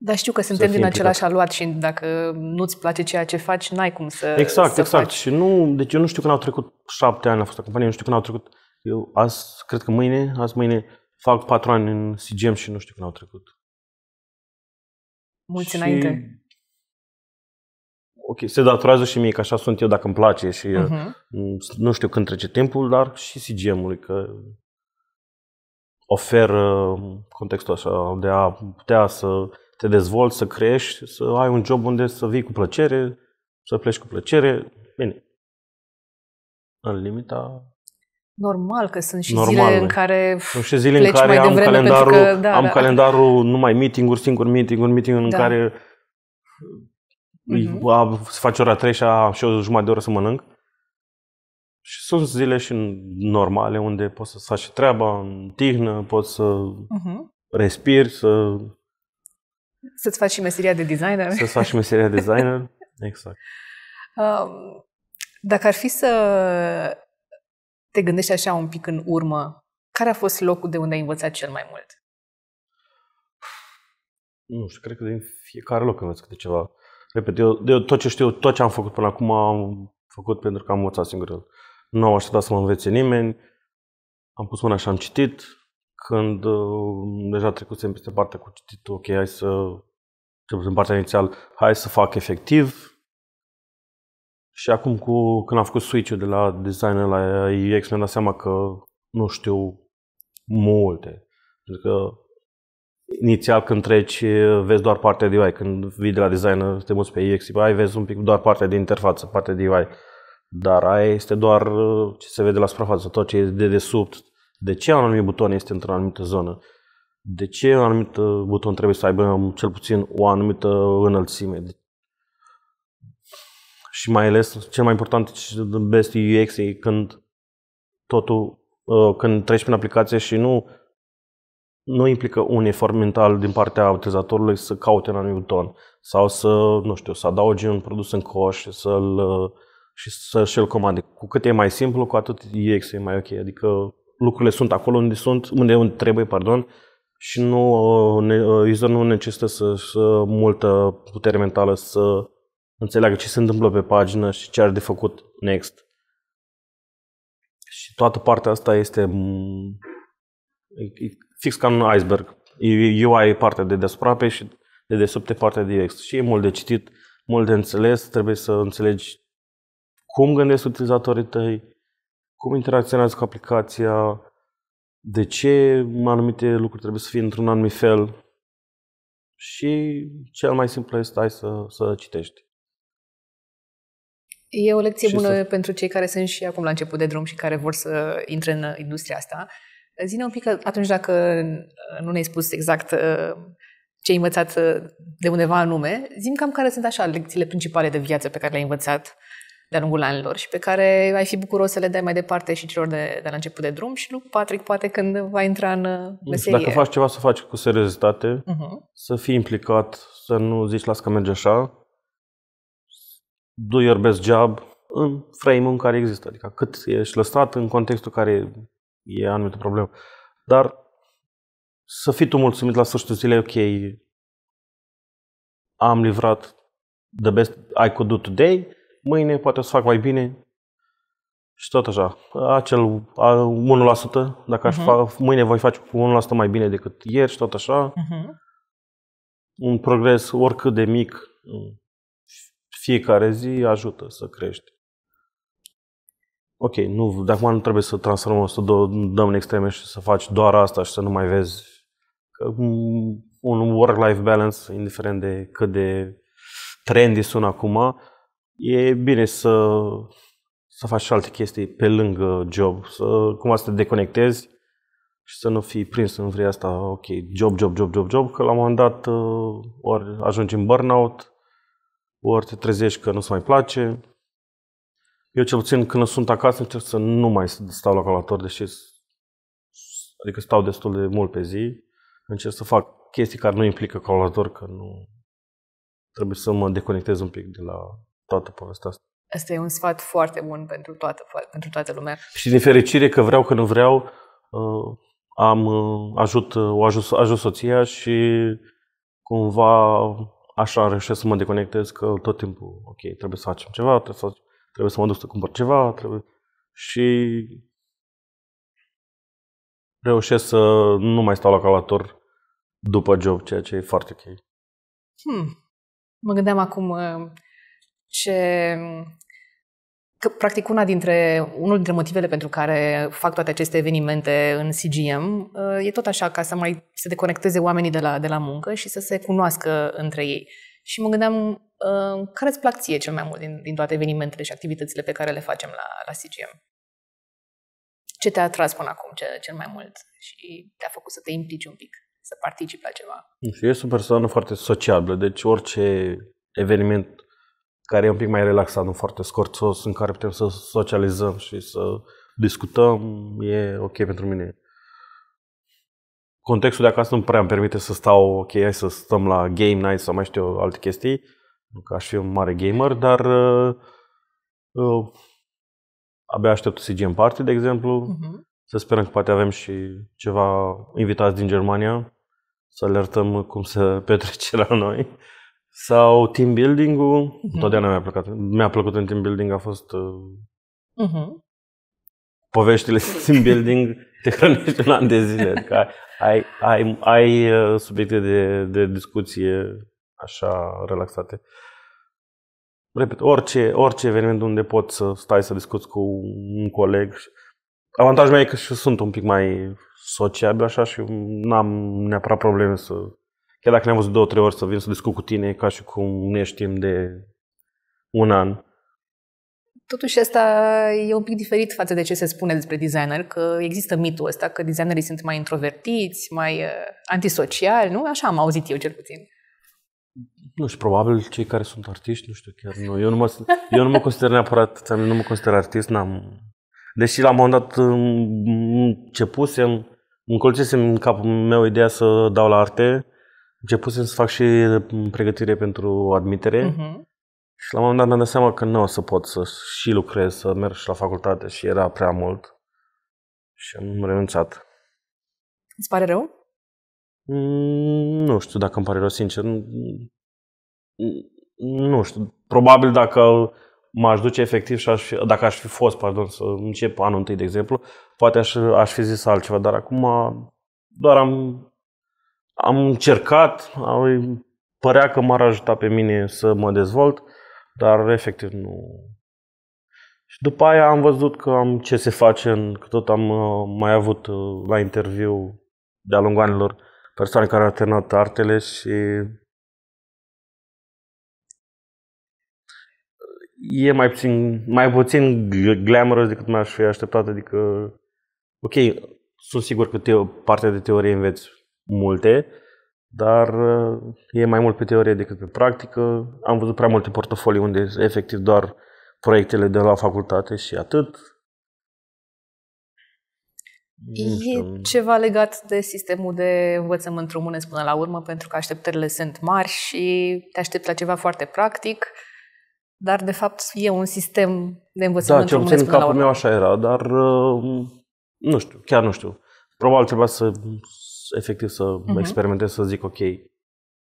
Speaker 1: Dar știu că suntem din același aluat și dacă nu-ți place ceea ce faci, n-ai cum să Exact, să exact. Faci.
Speaker 2: Și nu, deci eu nu știu când au trecut șapte ani la fost companie, nu știu când au trecut, eu azi, cred că mâine, azi mâine fac patru ani în CGM și nu știu când au trecut.
Speaker 3: Mulți și înainte
Speaker 2: ok, se datorează și mie că așa sunt eu dacă îmi place și uh-huh. nu știu când trece timpul, dar și CGM-ului că oferă mm, contextul așa de a putea să te dezvolți, să crești, să ai un job unde să vii cu plăcere, să pleci cu plăcere. Bine, în limita
Speaker 1: Normal că sunt și Normal, zile în care sunt și zile în care mai am calendarul, că, da, am da.
Speaker 2: calendarul numai meeting-uri, singur meeting-uri, meeting-uri da. în care Uh-huh. A, se face ora 3 și, a, și o jumătate de oră să mănânc. Și sunt zile și normale unde poți să faci treaba în tihnă, poți să uh-huh. respiri, să...
Speaker 1: Să-ți faci și meseria de designer. Să-ți faci și meseria de designer, [laughs] exact. Um, dacă ar fi să te gândești așa un pic în urmă, care a fost locul de unde ai învățat cel mai mult?
Speaker 2: Nu știu, cred că din fiecare loc învăț câte ceva. Repet, eu, eu tot ce știu, tot ce am făcut până acum am făcut pentru că am învățat singur Nu am așteptat să mă învețe nimeni, am pus mâna și am citit. Când uh, deja trecusem peste partea cu cititul, ok, hai să, cel în partea inițial, hai să fac efectiv. Și acum cu, când am făcut switch-ul de la designer la UX, mi-am dat seama că nu știu multe. Pentru că Inițial când treci, eh, vezi doar partea de UI. Când vii de la designer, eh, te muți pe UX, ai vezi un pic doar partea de interfață, partea de UI. Dar aia este doar eh, ce se vede la suprafață, tot ce e de desubt. De ce un anumit buton este într-o anumită zonă? De ce un anumit buton trebuie să aibă cel puțin o anumită înălțime? Și mai ales, cel mai important și best UX e când totul, când treci prin aplicație și nu nu implică un efort mental din partea utilizatorului să caute un anumit buton sau să, nu știu, să adauge un produs în coș și să-l și să și-l comande. Cu cât e mai simplu, cu atât UX e mai ok. Adică lucrurile sunt acolo unde sunt, unde trebuie, pardon, și nu, user nu necesită să, să multă putere mentală să înțeleagă ce se întâmplă pe pagină și ce are de făcut next. Și toată partea asta este fix ca un iceberg. UI e parte de deasupra și de de e parte de UX. Și e mult de citit, mult de înțeles, trebuie să înțelegi cum gândesc utilizatorii tăi, cum interacționează cu aplicația, de ce anumite lucruri trebuie să fie într-un anumit fel și cel mai simplu este stai să, să citești.
Speaker 1: E o lecție bună să... pentru cei care sunt și acum la început de drum și care vor să intre în industria asta. Zine un pic că atunci dacă uh, nu ne-ai spus exact uh, ce ai învățat uh, de undeva anume, zim cam care sunt așa lecțiile principale de viață pe care le-ai învățat de-a lungul anilor și pe care ai fi bucuros să le dai mai departe și celor de, de la început de drum și nu Patrick poate când va intra în meserie. Dacă faci
Speaker 2: ceva să faci cu seriozitate, uh-huh. să fii implicat, să nu zici las că merge așa, do your best job în frame-ul în care există, adică cât ești lăsat în contextul care e anumită problemă. Dar să fii tu mulțumit la sfârșitul zilei, ok, am livrat the best I could do today, mâine poate o să fac mai bine și tot așa. Acel 1%, dacă aș uh-huh. fa, mâine voi face cu 1% mai bine decât ieri și tot așa. Uh-huh. Un progres oricât de mic fiecare zi ajută să crești ok, nu, de acum nu trebuie să transformăm, să dăm în extreme și să faci doar asta și să nu mai vezi că mm, un work-life balance, indiferent de cât de trendy sună acum, e bine să, să faci și alte chestii pe lângă job, să cumva să te deconectezi și să nu fii prins în vrea asta, ok, job, job, job, job, job, că la un moment dat uh, ori ajungi în burnout, ori te trezești că nu-ți mai place, eu cel puțin când sunt acasă încerc să nu mai stau la calculator, deși adică stau destul de mult pe zi. Încerc să fac chestii care nu implică calculator, că nu trebuie să mă deconectez un pic de la toată povestea asta.
Speaker 1: Asta e un sfat foarte bun pentru toată, pentru toată lumea.
Speaker 2: Și din fericire că vreau, că nu vreau, uh, am uh, ajut, uh, o ajut, ajut soția și cumva așa reușesc să mă deconectez că tot timpul, ok, trebuie să facem ceva, trebuie să facem trebuie să mă duc să cumpăr ceva, trebuie... Și reușesc să nu mai stau la calculator după job, ceea ce e foarte ok.
Speaker 1: Hmm. Mă gândeam acum uh, ce... Că, practic, una dintre, unul dintre motivele pentru care fac toate aceste evenimente în CGM uh, e tot așa, ca să mai se deconecteze oamenii de la, de la muncă și să se cunoască între ei. Și mă gândeam care îți plac ție cel mai mult din, din toate evenimentele și activitățile pe care le facem la, la CGM? Ce te-a atras până acum ce, cel mai mult și te-a făcut să te implici un pic, să participi la ceva?
Speaker 2: Nu știu, eu sunt o persoană foarte sociabilă, deci orice eveniment care e un pic mai relaxat, un foarte scorțos, în care putem să socializăm și să discutăm, e ok pentru mine. Contextul de acasă nu prea îmi permite să stau, ok, hai să stăm la game night sau mai știu alte chestii, nu că aș fi un mare gamer, dar uh, uh, abia aștept CGM Party, de exemplu. Uh-huh. Să sperăm că poate avem și ceva invitați din Germania să alertăm cum se [laughs] petrece la noi. Sau team building-ul, uh-huh. Mhm. totdeauna mi-a plăcut. Mi-a plăcut în team building, a fost uh, uh-huh. poveștile [laughs] team building te hrănești un an de zile. Adică ai, ai, ai, ai uh, subiecte de, de discuție așa relaxate. Repet, orice, orice eveniment unde poți să stai să discuți cu un coleg. Avantajul meu e că și sunt un pic mai sociabil așa și n-am neapărat probleme să... Chiar dacă ne-am văzut două, trei ori să vin să discut cu tine ca și cum ne știm de un an.
Speaker 1: Totuși asta e un pic diferit față de ce se spune despre designer, că există mitul ăsta că designerii sunt mai introvertiți, mai uh, antisociali, nu? Așa am auzit eu cel puțin.
Speaker 2: Nu știu, probabil cei care sunt artiști, nu știu chiar. Nu, eu nu mă, eu nu mă consider neapărat, nu mă consider artist, n-am... Deși la un moment dat începusem, încolțesem în capul meu ideea să dau la arte, începusem să fac și pregătire pentru admitere uh-huh. și la un moment dat mi-am dat seama că nu o să pot să și lucrez, să merg și la facultate și era prea mult și am renunțat. Îți pare rău? Mm, nu știu dacă îmi pare rău, sincer nu știu, probabil dacă m-aș duce efectiv și aș fi, dacă aș fi fost, pardon, să încep anul întâi, de exemplu, poate aș, aș fi zis altceva, dar acum doar am, am încercat, am, părea că m-ar ajuta pe mine să mă dezvolt, dar efectiv nu. Și după aia am văzut că am ce se face, în, că tot am uh, mai avut uh, la interviu de-a lungul anilor persoane care au terminat artele și e mai puțin, mai puțin glamouros decât m aș fi așteptat, adică, ok, sunt sigur că te, partea de teorie înveți multe, dar e mai mult pe teorie decât pe practică. Am văzut prea multe portofolii unde efectiv doar proiectele de la facultate și atât. E
Speaker 1: ceva legat de sistemul de învățământ românesc până la urmă, pentru că așteptările sunt mari și te aștepți la ceva foarte practic. Uh, dar de fapt e un sistem de da, învățământ Da, cel puțin în capul meu
Speaker 2: așa era, dar uh, nu știu, chiar nu știu. Probabil trebuia să, efectiv, să uh-huh. experimentez, să zic, ok,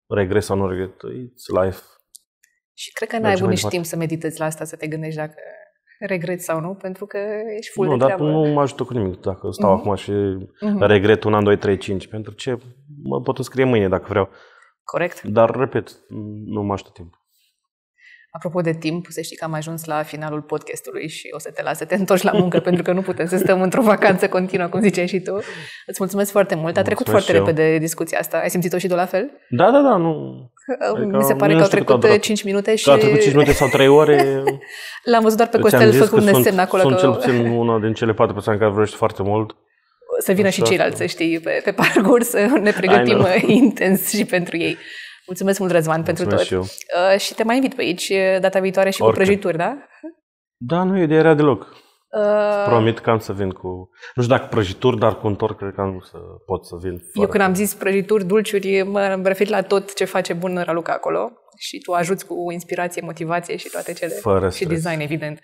Speaker 2: regres sau nu regret, it's life.
Speaker 1: Și cred că n-ai avut nici timp să meditezi la asta, să te gândești dacă regret sau nu, pentru că ești full nu, de treabă. Nu,
Speaker 2: dar nu mă ajută cu nimic dacă stau uh-huh. acum și uh-huh. regret un an, doi, trei, cinci, pentru ce mă pot scrie mâine dacă vreau. Corect. Dar, repet, nu mă ajută timp.
Speaker 1: Apropo de timp, să știi că am ajuns la finalul podcastului și o să te las să te întorci la muncă [laughs] pentru că nu putem să stăm într-o vacanță continuă, cum ziceai și tu. Îți mulțumesc foarte mult. A trecut foarte eu. repede discuția asta. Ai simțit-o și tu la fel?
Speaker 2: Da, da, da, nu.
Speaker 1: Uh, adică Mi se pare că au trecut uh, durat, 5 minute și... Au trecut 5 minute sau
Speaker 2: 3 ore.
Speaker 1: [laughs] L-am văzut doar pe deci Costel făcând un semn acolo. Sunt că... cel puțin
Speaker 2: [laughs] una din cele patru persoane care vrește foarte mult
Speaker 1: să vină Așa. și ceilalți, să știi, pe, pe parcurs, ne pregătim intens și pentru ei. Mulțumesc mult, Răzvan, Mulțumesc pentru tot. Și, eu. Uh, și te mai invit pe aici uh, data viitoare și Oricând. cu prăjituri, da?
Speaker 2: Da, nu e de era deloc.
Speaker 1: Uh... Promit
Speaker 2: că am să vin cu... Nu știu dacă prăjituri, dar cu un tort cred că am să pot să vin. Eu când am
Speaker 1: zis prăjituri, dulciuri, mă refer la tot ce face bun Raluca acolo și tu ajuți cu inspirație, motivație și toate cele. Fără și stres. design, evident.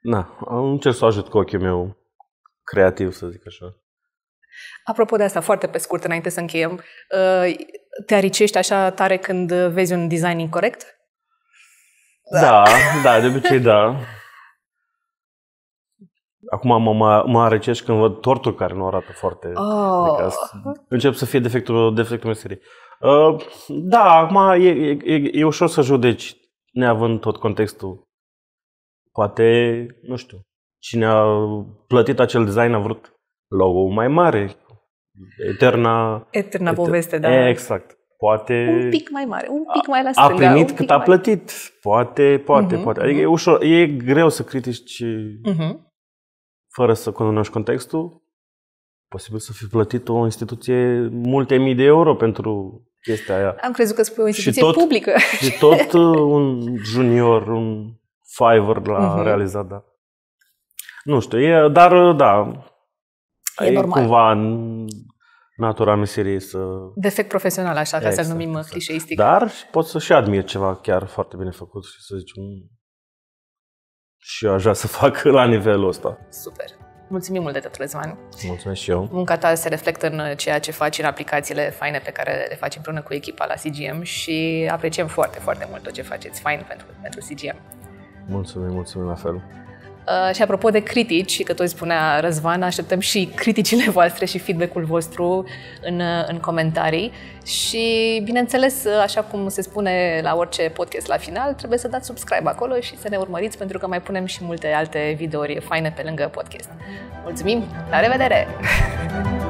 Speaker 2: Na, încerc să ajut cu ochiul meu creativ, să zic așa.
Speaker 1: Apropo de asta, foarte pe scurt, înainte să încheiem, uh, te aricești așa tare când vezi un design incorrect?
Speaker 2: Da, da, da de obicei da. Acum mă, mă, mă arăcești când văd tortul care nu arată foarte... Oh. Adică încep să fie defectul, defectul meserii. Uh, da, acum e, e, e, e ușor să judeci neavând tot contextul. Poate, nu știu, cine a plătit acel design a vrut logo mai mare, eterna... Eterna poveste, da. Exact. Poate... Un pic
Speaker 1: mai mare, un pic mai la stânga. A primit cât a mai... plătit.
Speaker 2: Poate, poate, uh-huh, poate. Mhm. Adică uh-huh. e, ușor, e greu să critici uh-huh. fără să cunoști contextul. Posibil să fi plătit o instituție multe mii de euro pentru chestia aia.
Speaker 1: Am crezut că spui o instituție și tot, publică. Și tot [laughs]
Speaker 2: uh, un junior, un fiver l-a uh-huh. realizat, da. Nu știu, e, dar uh, da,
Speaker 1: e, e normal. cumva
Speaker 2: natura meseriei să...
Speaker 1: Defect profesional, așa, ca exact, să numim exact. clișeistic. Dar
Speaker 2: pot să și admir ceva chiar foarte bine făcut și să zicem și eu aș vrea să [laughs] fac la nivelul ăsta. Super!
Speaker 1: Mulțumim mult de tot, Răzvan.
Speaker 2: Mulțumesc și eu.
Speaker 1: Munca ta se reflectă în ceea ce faci, în aplicațiile faine pe care le faci împreună cu echipa la CGM și apreciem foarte, foarte mult tot ce faceți fain pentru, pentru CGM.
Speaker 2: Mulțumim, mulțumim la fel.
Speaker 1: Uh, și apropo de critici, că tot spunea Răzvan, așteptăm și criticile [laughs] voastre și feedback-ul vostru în, uh, în comentarii. Și, bineînțeles, uh, așa cum se spune la orice podcast la final, trebuie să dați subscribe acolo și să ne urmăriți pentru că mai punem și multe alte videouri faine pe lângă podcast. Mulțumim! La revedere! [laughs]